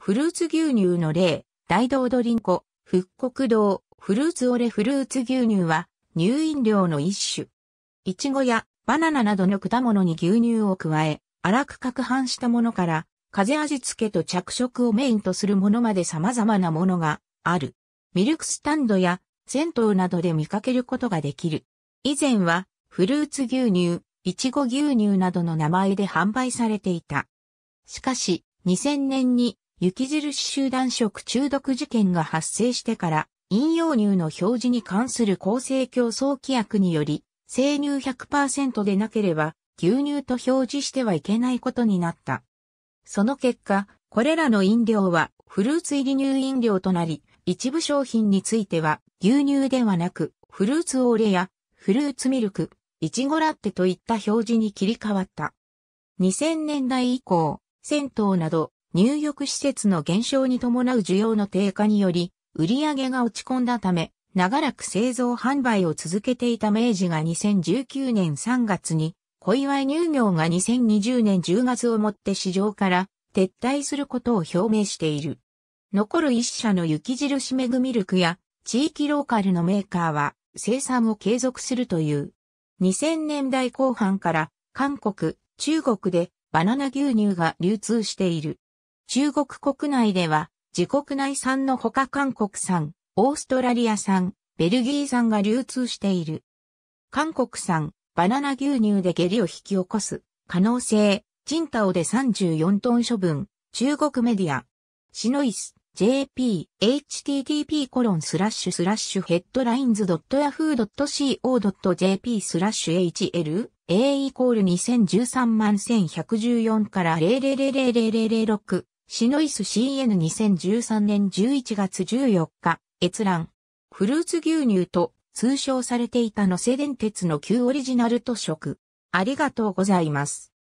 フルーツ牛乳の例、大道ドリンコ、復刻堂、フルーツオレフルーツ牛乳は、乳飲料の一種。いちごやバナナなどの果物に牛乳を加え、粗く攪拌したものから、風味付けと着色をメインとするものまで様々なものがある。ミルクスタンドや銭湯などで見かけることができる。以前はフルーツ牛乳、いちご牛乳などの名前で販売されていた。しかし、2000年に雪印集団食中毒事件が発生してから、飲用乳の表示に関する公正競争規約により、生乳100%でなければ、牛乳と表示してはいけないことになった。その結果、これらの飲料はフルーツ入り乳飲料となり、一部商品については牛乳ではなく、フルーツオーレやフルーツミルク、イチゴラッテといった表示に切り替わった。2000年代以降、銭湯など入浴施設の減少に伴う需要の低下により、売り上げが落ち込んだため、長らく製造販売を続けていた明治が2019年3月に、小祝乳業が2020年10月をもって市場から撤退することを表明している。残る一社の雪印メグミルクや地域ローカルのメーカーは生産を継続するという。2000年代後半から韓国、中国でバナナ牛乳が流通している。中国国内では、自国内産のほか韓国産、オーストラリア産、ベルギー産が流通している。韓国産、バナナ牛乳で下痢を引き起こす、可能性、チンタオで34トン処分、中国メディア、シノイス、jp, http コロンスラッシュスラッシュヘッドラインズ .yahoo.co.jp スラッシュ hl, a イコール2013万1114から000006シノイス CN2013 年11月14日、閲覧。フルーツ牛乳と通称されていたのせ電鉄の旧オリジナル図食。ありがとうございます。